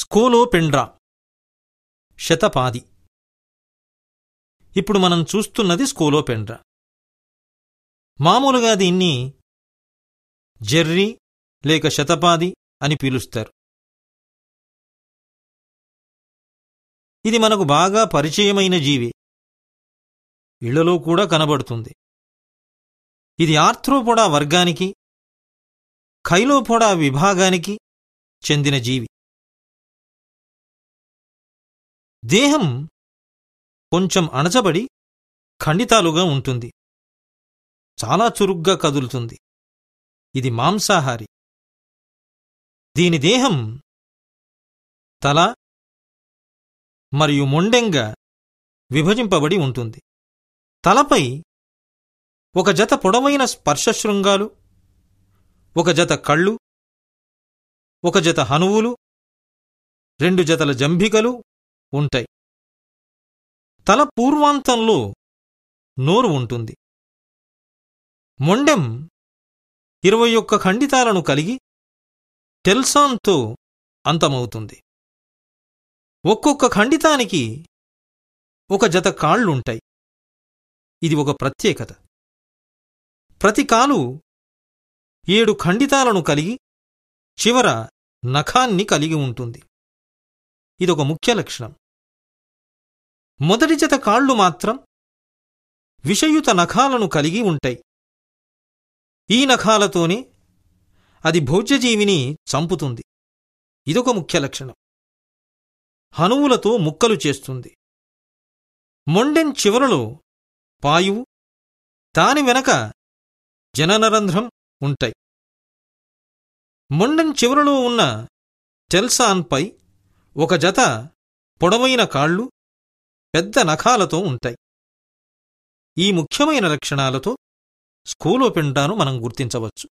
స్కోలోపెండ్రా శతపాది ఇప్పుడు మనం చూస్తున్నది స్కోలోపెండ్రా మామూలుగా దీన్ని జెర్రీ లేక శతపాది అని పిలుస్తారు ఇది మనకు బాగా పరిచయమైన జీవి ఇళ్లలో కూడా కనబడుతుంది ఇది ఆర్థ్రోపోడా వర్గానికి ఖైలోపోడా విభాగానికి చెందిన జీవి దేహం కొంచెం అణచబడి ఖండితాలుగా ఉంటుంది చాలా చురుగ్గా కదులుతుంది ఇది మాంసాహారి దీని దేహం తల మరియు మొండెంగా విభజింపబడి ఉంటుంది తలపై ఒక జత పొడవైన స్పర్శ శృంగాలు ఒక జత కళ్ళు ఒక జత హనువులు రెండు జతల జంభికలు ఉంటాయి తల పూర్వాంతంలో నోరు ఉంటుంది మొండెం ఇరవై ఒక్క ఖండితాలను కలిగి టెల్సాన్తో అంతమవుతుంది ఒక్కొక్క ఖండితానికి ఒక జత కాళ్ళుంటాయి ఇది ఒక ప్రత్యేకత ప్రతి కాలు ఏడు ఖండితాలను కలిగి చివర నఖాన్ని కలిగి ఉంటుంది ఇదొక ముఖ్య లక్షణం మొదటి జత కాళ్ళు మాత్రం విషయుత నఖాలను కలిగి ఉంటాయి ఈ నఖాలతోనే అది భోజ్యజీవిని చంపుతుంది ఇదొక ముఖ్య లక్షణం హనువులతో ముక్కలు చేస్తుంది మొండెన్ చివరలో పాయువు దాని వెనక జననరంధ్రం ఉంటాయి మొండెన్ చివరలో ఉన్న టెల్సాన్పై ఒక జత పొడవైన కాళ్ళు పెద్ద నఖాలతో ఉంటాయి ఈ ముఖ్యమైన లక్షణాలతో స్కూలోపెంటాను మనం గుర్తించవచ్చు